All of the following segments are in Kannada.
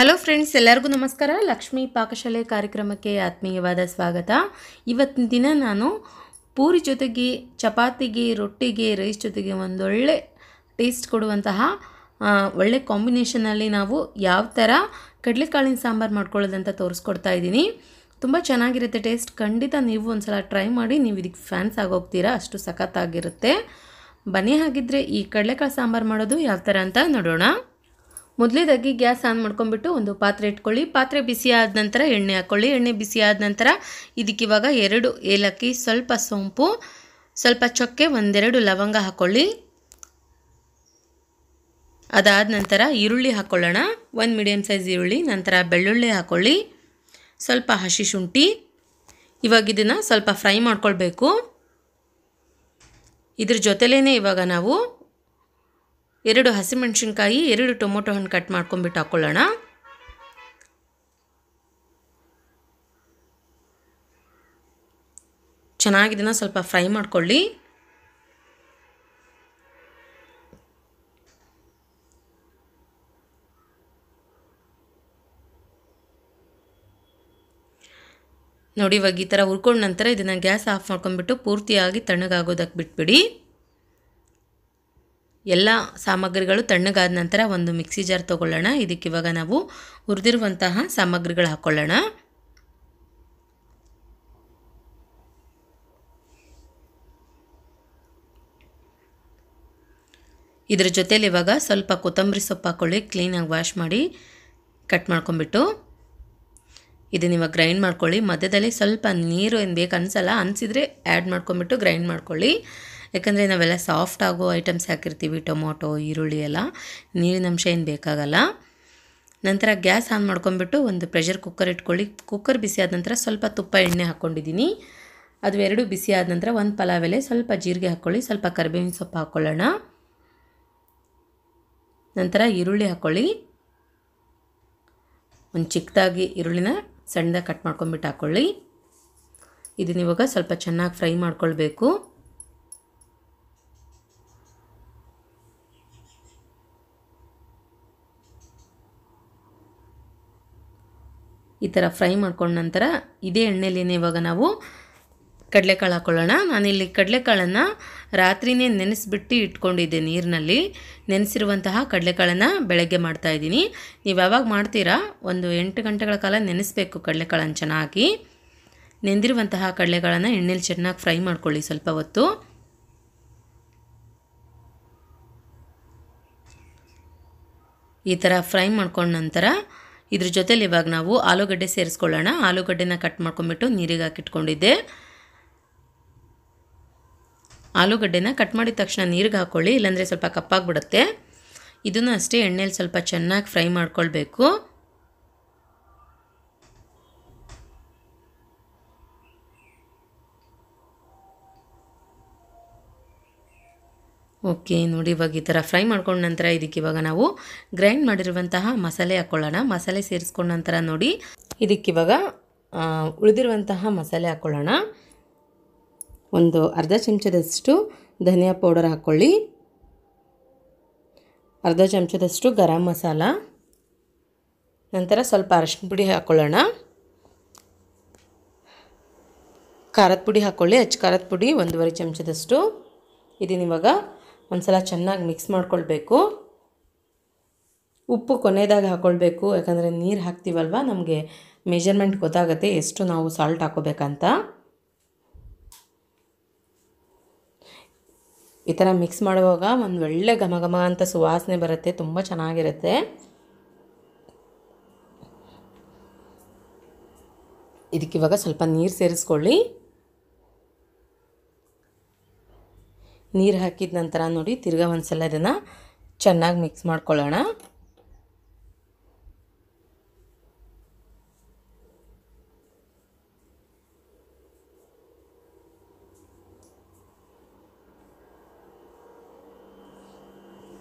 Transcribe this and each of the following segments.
ಹಲೋ ಫ್ರೆಂಡ್ಸ್ ಎಲ್ಲರಿಗೂ ನಮಸ್ಕಾರ ಲಕ್ಷ್ಮೀ ಪಾಕಶಾಲೆ ಕಾರ್ಯಕ್ರಮಕ್ಕೆ ಆತ್ಮೀಯವಾದ ಸ್ವಾಗತ ಇವತ್ತಿನ ದಿನ ನಾನು ಪೂರಿ ಜೊತೆಗೆ ಚಪಾತಿಗೆ ರೊಟ್ಟಿಗೆ ರೈಸ್ ಜೊತೆಗೆ ಒಂದೊಳ್ಳೆ ಟೇಸ್ಟ್ ಕೊಡುವಂತಹ ಒಳ್ಳೆ ಕಾಂಬಿನೇಷನಲ್ಲಿ ನಾವು ಯಾವ ಥರ ಕಡಲೆಕಾಳಿನ ಸಾಂಬಾರು ಮಾಡ್ಕೊಳ್ಳೋದಂತ ತೋರಿಸ್ಕೊಡ್ತಾ ಇದ್ದೀನಿ ತುಂಬ ಚೆನ್ನಾಗಿರುತ್ತೆ ಟೇಸ್ಟ್ ಖಂಡಿತ ನೀವು ಒಂದು ಸಲ ಟ್ರೈ ಮಾಡಿ ನೀವು ಇದಕ್ಕೆ ಫ್ಯಾನ್ಸ್ ಆಗೋಗ್ತೀರಾ ಅಷ್ಟು ಸಖತ್ತಾಗಿರುತ್ತೆ ಬನ್ನಿ ಹಾಗಿದ್ರೆ ಈ ಕಡಲೆಕಾಳು ಸಾಂಬಾರು ಮಾಡೋದು ಯಾವ ಥರ ಅಂತ ನೋಡೋಣ ಮೊದಲೇದಾಗಿ ಗ್ಯಾಸ್ ಆನ್ ಮಾಡ್ಕೊಂಡ್ಬಿಟ್ಟು ಒಂದು ಪಾತ್ರೆ ಇಟ್ಕೊಳ್ಳಿ ಪಾತ್ರೆ ಬಿಸಿ ಆದ ನಂತರ ಎಣ್ಣೆ ಹಾಕ್ಕೊಳ್ಳಿ ಎಣ್ಣೆ ಬಿಸಿ ಆದ ನಂತರ ಇದಕ್ಕಿವಾಗ ಎರಡು ಏಲಕ್ಕಿ ಸ್ವಲ್ಪ ಸೋಂಪು ಸ್ವಲ್ಪ ಚೊಕ್ಕೆ ಒಂದೆರಡು ಲವಂಗ ಹಾಕ್ಕೊಳ್ಳಿ ಅದಾದ ನಂತರ ಈರುಳ್ಳಿ ಹಾಕ್ಕೊಳ್ಳೋಣ ಒಂದು ಮೀಡಿಯಮ್ ಸೈಜ್ ಈರುಳ್ಳಿ ನಂತರ ಬೆಳ್ಳುಳ್ಳಿ ಹಾಕ್ಕೊಳ್ಳಿ ಸ್ವಲ್ಪ ಹಸಿ ಶುಂಠಿ ಇವಾಗ ಇದನ್ನು ಸ್ವಲ್ಪ ಫ್ರೈ ಮಾಡ್ಕೊಳ್ಬೇಕು ಇದ್ರ ಜೊತೆಲೇ ಇವಾಗ ನಾವು ಎರಡು ಹಸಿಮೆಣಸಿನ್ಕಾಯಿ ಎರಡು ಟೊಮೊಟೊ ಹಣ್ಣು ಕಟ್ ಮಾಡ್ಕೊಂಬಿಟ್ಟು ಹಾಕ್ಕೊಳ್ಳೋಣ ಚೆನ್ನಾಗಿ ಸ್ವಲ್ಪ ಫ್ರೈ ಮಾಡ್ಕೊಳ್ಳಿ ನೋಡಿ ಇವಾಗ ಈ ಥರ ಹುರ್ಕೊಂಡ ನಂತರ ಇದನ್ನು ಗ್ಯಾಸ್ ಆಫ್ ಮಾಡ್ಕೊಂಡ್ಬಿಟ್ಟು ಪೂರ್ತಿಯಾಗಿ ತಣ್ಣಗಾಗೋದಕ್ಕೆ ಬಿಟ್ಬಿಡಿ ಎಲ್ಲ ಸಾಮಗ್ರಿಗಳು ತಣ್ಣಗಾದ ನಂತರ ಒಂದು ಮಿಕ್ಸಿ ಜಾರ್ ತೊಗೊಳ್ಳೋಣ ಇವಾಗ ನಾವು ಹುರಿದಿರುವಂತಹ ಸಾಮಗ್ರಿಗಳು ಹಾಕ್ಕೊಳ್ಳೋಣ ಇದ್ರ ಜೊತೇಲಿ ಇವಾಗ ಸ್ವಲ್ಪ ಕೊತ್ತಂಬರಿ ಸೊಪ್ಪು ಹಾಕ್ಕೊಳ್ಳಿ ಕ್ಲೀನಾಗಿ ವಾಶ್ ಮಾಡಿ ಕಟ್ ಮಾಡ್ಕೊಂಬಿಟ್ಟು ಇದನ್ನ ಇವಾಗ ಗ್ರೈಂಡ್ ಮಾಡ್ಕೊಳ್ಳಿ ಮಧ್ಯದಲ್ಲಿ ಸ್ವಲ್ಪ ನೀರು ಏನು ಬೇಕು ಅನಿಸಲ್ಲ ಅನಿಸಿದರೆ ಆ್ಯಡ್ ಮಾಡ್ಕೊಂಬಿಟ್ಟು ಗ್ರೈಂಡ್ ಮಾಡ್ಕೊಳ್ಳಿ ಯಾಕಂದರೆ ನಾವೆಲ್ಲ ಸಾಫ್ಟ್ ಆಗೋ ಐಟಮ್ಸ್ ಹಾಕಿರ್ತೀವಿ ಟೊಮೊಟೊ ಈರುಳ್ಳಿ ಎಲ್ಲ ನೀರಿನಂಶ ಏನು ಬೇಕಾಗಲ್ಲ ನಂತರ ಗ್ಯಾಸ್ ಆನ್ ಮಾಡ್ಕೊಂಡ್ಬಿಟ್ಟು ಒಂದು ಪ್ರೆಷರ್ ಕುಕ್ಕರ್ ಇಟ್ಕೊಳ್ಳಿ ಕುಕ್ಕರ್ ಬಿಸಿ ಆದ ನಂತರ ಸ್ವಲ್ಪ ತುಪ್ಪ ಎಣ್ಣೆ ಹಾಕ್ಕೊಂಡಿದ್ದೀನಿ ಅದು ಎರಡು ಬಿಸಿ ಆದ ನಂತರ ಒಂದು ಪಲಾವ್ ಎಲೆ ಸ್ವಲ್ಪ ಜೀರಿಗೆ ಹಾಕ್ಕೊಳ್ಳಿ ಸ್ವಲ್ಪ ಕರಿಬೇವಿನ ಸೊಪ್ಪು ಹಾಕ್ಕೊಳ್ಳೋಣ ನಂತರ ಈರುಳ್ಳಿ ಹಾಕ್ಕೊಳ್ಳಿ ಒಂದು ಚಿಕ್ಕದಾಗಿ ಈರುಳ್ಳಿನ ಸಣ್ಣದಾಗಿ ಕಟ್ ಮಾಡ್ಕೊಂಬಿಟ್ಟು ಹಾಕ್ಕೊಳ್ಳಿ ಇದನ್ನ ಸ್ವಲ್ಪ ಚೆನ್ನಾಗಿ ಫ್ರೈ ಮಾಡ್ಕೊಳ್ಬೇಕು ಈ ಥರ ಫ್ರೈ ಮಾಡ್ಕೊಂಡ ನಂತರ ಇದೇ ಎಣ್ಣೆಲಿನೇ ಇವಾಗ ನಾವು ಕಡಲೆಕಾಳು ಹಾಕ್ಕೊಳ್ಳೋಣ ನಾನಿಲ್ಲಿ ಕಡಲೆಕಾಳನ್ನು ರಾತ್ರಿನೇ ನೆನೆಸಿಬಿಟ್ಟು ಇಟ್ಕೊಂಡಿದ್ದೆ ನೀರಿನಲ್ಲಿ ನೆನೆಸಿರುವಂತಹ ಕಡಲೆಕಾಳನ್ನು ಬೆಳಗ್ಗೆ ಮಾಡ್ತಾಯಿದ್ದೀನಿ ನೀವು ಯಾವಾಗ ಮಾಡ್ತೀರಾ ಒಂದು ಎಂಟು ಗಂಟೆಗಳ ಕಾಲ ನೆನೆಸಬೇಕು ಕಡಲೆಕಾಳನ್ನು ಚೆನ್ನಾಗಿ ನೆಂದಿರುವಂತಹ ಕಡಲೆಕಾಳನ್ನು ಎಣ್ಣೆಲಿ ಚೆನ್ನಾಗಿ ಫ್ರೈ ಮಾಡ್ಕೊಳ್ಳಿ ಸ್ವಲ್ಪ ಹೊತ್ತು ಈ ಥರ ಫ್ರೈ ಮಾಡ್ಕೊಂಡ ನಂತರ ಇದ್ರ ಜೊತೆಲಿ ಇವಾಗ ನಾವು ಆಲೂಗಡ್ಡೆ ಸೇರಿಸ್ಕೊಳ್ಳೋಣ ಆಲೂಗಡ್ಡೆನ ಕಟ್ ಮಾಡ್ಕೊಂಬಿಟ್ಟು ನೀರಿಗೆ ಹಾಕಿಟ್ಕೊಂಡಿದ್ದೆ ಆಲೂಗಡ್ಡೆನ ಕಟ್ ಮಾಡಿದ ತಕ್ಷಣ ನೀರಿಗೆ ಹಾಕ್ಕೊಳ್ಳಿ ಇಲ್ಲಾಂದರೆ ಸ್ವಲ್ಪ ಕಪ್ಪಾಗಿಬಿಡುತ್ತೆ ಇದನ್ನು ಅಷ್ಟೇ ಎಣ್ಣೆಯಲ್ಲಿ ಸ್ವಲ್ಪ ಚೆನ್ನಾಗಿ ಫ್ರೈ ಮಾಡ್ಕೊಳ್ಬೇಕು ಓಕೆ ನೋಡಿ ಇವಾಗ ಈ ಥರ ಫ್ರೈ ಮಾಡ್ಕೊಂಡ ನಂತರ ಇದಕ್ಕೆ ಇವಾಗ ನಾವು ಗ್ರೈಂಡ್ ಮಾಡಿರುವಂತಹ ಮಸಾಲೆ ಹಾಕ್ಕೊಳ್ಳೋಣ ಮಸಾಲೆ ಸೇರಿಸ್ಕೊಂಡ ನಂತರ ನೋಡಿ ಇದಕ್ಕಿವಾಗ ಉಳಿದಿರುವಂತಹ ಮಸಾಲೆ ಹಾಕ್ಕೊಳ್ಳೋಣ ಒಂದು ಅರ್ಧ ಚಮಚದಷ್ಟು ಧನಿಯಾ ಪೌಡರ್ ಹಾಕ್ಕೊಳ್ಳಿ ಅರ್ಧ ಚಮಚದಷ್ಟು ಗರಂ ಮಸಾಲ ನಂತರ ಸ್ವಲ್ಪ ಅರಶಿನ ಪುಡಿ ಹಾಕ್ಕೊಳ್ಳೋಣ ಖಾರದ ಪುಡಿ ಹಾಕ್ಕೊಳ್ಳಿ ಅಚ್ಚ ಖಾರದ ಪುಡಿ ಒಂದೂವರೆ ಚಮಚದಷ್ಟು ಇದನ್ನಿವಾಗ ಒಂದ್ಸಲ ಚೆನ್ನಾಗಿ ಮಿಕ್ಸ್ ಮಾಡ್ಕೊಳ್ಬೇಕು ಉಪ್ಪು ಕೊನೆಯದಾಗ ಹಾಕ್ಕೊಳ್ಬೇಕು ಯಾಕಂದರೆ ನೀರು ಹಾಕ್ತೀವಲ್ವ ನಮಗೆ ಮೆಜರ್ಮೆಂಟ್ ಗೊತ್ತಾಗುತ್ತೆ ಎಷ್ಟು ನಾವು ಸಾಲ್ಟ್ ಹಾಕೋಬೇಕಂತ ಈ ಥರ ಮಿಕ್ಸ್ ಮಾಡುವಾಗ ಒಂದು ಒಳ್ಳೆ ಘಮ ಘಮ ಅಂತ ಸುವಾಸನೆ ಬರುತ್ತೆ ತುಂಬ ಚೆನ್ನಾಗಿರುತ್ತೆ ಇದಕ್ಕಿವಾಗ ಸ್ವಲ್ಪ ನೀರು ಸೇರಿಸ್ಕೊಳ್ಳಿ ನೀರು ಹಾಕಿದ ನಂತರ ನೋಡಿ ತಿರ್ಗಾ ಒಂದ್ಸಲ ಇದನ್ನು ಚೆನ್ನಾಗಿ ಮಿಕ್ಸ್ ಮಾಡ್ಕೊಳ್ಳೋಣ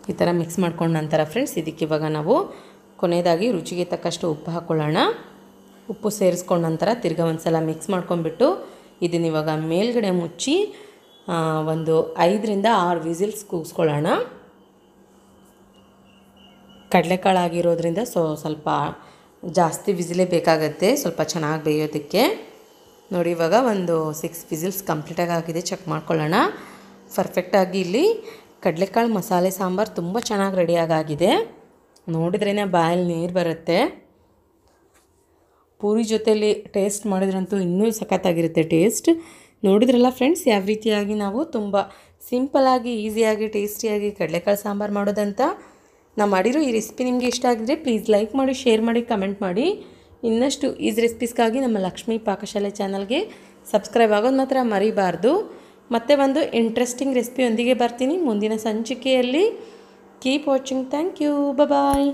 ಈ ಥರ ಮಿಕ್ಸ್ ಮಾಡ್ಕೊಂಡ ನಂತರ ಫ್ರೆಂಡ್ಸ್ ಇದಕ್ಕೆ ಇವಾಗ ನಾವು ಕೊನೆಯದಾಗಿ ರುಚಿಗೆ ತಕ್ಕಷ್ಟು ಉಪ್ಪು ಹಾಕ್ಕೊಳ್ಳೋಣ ಉಪ್ಪು ಸೇರಿಸ್ಕೊಂಡ ನಂತರ ತಿರ್ಗಾ ಒಂದ್ಸಲ ಮಿಕ್ಸ್ ಮಾಡ್ಕೊಂಡ್ಬಿಟ್ಟು ಇದನ್ನಿವಾಗ ಮೇಲ್ಗಡೆ ಮುಚ್ಚಿ ಒಂದು ಐದರಿಂದ ಆರು ವಿಸಿಲ್ಸ್ ಕೂಗಿಸ್ಕೊಳ್ಳೋಣ ಕಡಲೆಕಾಳು ಸೊ ಸ್ವಲ್ಪ ಜಾಸ್ತಿ ವಿಸಿಲೇ ಬೇಕಾಗತ್ತೆ ಸ್ವಲ್ಪ ಚೆನ್ನಾಗಿ ಬೇಯೋದಕ್ಕೆ ನೋಡಿ ಇವಾಗ ಒಂದು ಸಿಕ್ಸ್ ವಿಸಿಲ್ಸ್ ಕಂಪ್ಲೀಟಾಗಿ ಆಗಿದೆ ಚೆಕ್ ಮಾಡ್ಕೊಳ್ಳೋಣ ಪರ್ಫೆಕ್ಟಾಗಿ ಇಲ್ಲಿ ಕಡಲೆಕಾಳು ಮಸಾಲೆ ಸಾಂಬಾರು ತುಂಬ ಚೆನ್ನಾಗಿ ರೆಡಿಯಾಗಿದೆ ನೋಡಿದ್ರೇ ಬಾಯಲ್ಲಿ ನೀರು ಬರುತ್ತೆ ಪೂರಿ ಜೊತೆಯಲ್ಲಿ ಟೇಸ್ಟ್ ಮಾಡಿದ್ರಂತೂ ಇನ್ನೂ ಸಖತ್ತಾಗಿರುತ್ತೆ ಟೇಸ್ಟ್ ನೋಡಿದ್ರಲ್ಲ ಫ್ರೆಂಡ್ಸ್ ಯಾವ ರೀತಿಯಾಗಿ ನಾವು ತುಂಬ ಸಿಂಪಲಾಗಿ ಈಸಿಯಾಗಿ ಟೇಸ್ಟಿಯಾಗಿ ಕಡಲೆಕಾಳು ಸಾಂಬಾರು ಮಾಡೋದಂತ ನಾವು ಮಾಡಿರೋ ಈ ರೆಸಿಪಿ ನಿಮಗೆ ಇಷ್ಟ ಆಗಿದ್ರೆ ಪ್ಲೀಸ್ ಲೈಕ್ ಮಾಡಿ ಶೇರ್ ಮಾಡಿ ಕಮೆಂಟ್ ಮಾಡಿ ಇನ್ನಷ್ಟು ಈಸಿ ರೆಸಿಪೀಸ್ಗಾಗಿ ನಮ್ಮ ಲಕ್ಷ್ಮಿ ಪಾಕಶಾಲೆ ಚಾನಲ್ಗೆ ಸಬ್ಸ್ಕ್ರೈಬ್ ಆಗೋದು ಮಾತ್ರ ಮರಿಬಾರ್ದು ಮತ್ತೆ ಒಂದು ಇಂಟ್ರೆಸ್ಟಿಂಗ್ ರೆಸಿಪಿಯೊಂದಿಗೆ ಬರ್ತೀನಿ ಮುಂದಿನ ಸಂಚಿಕೆಯಲ್ಲಿ keep watching thank you bye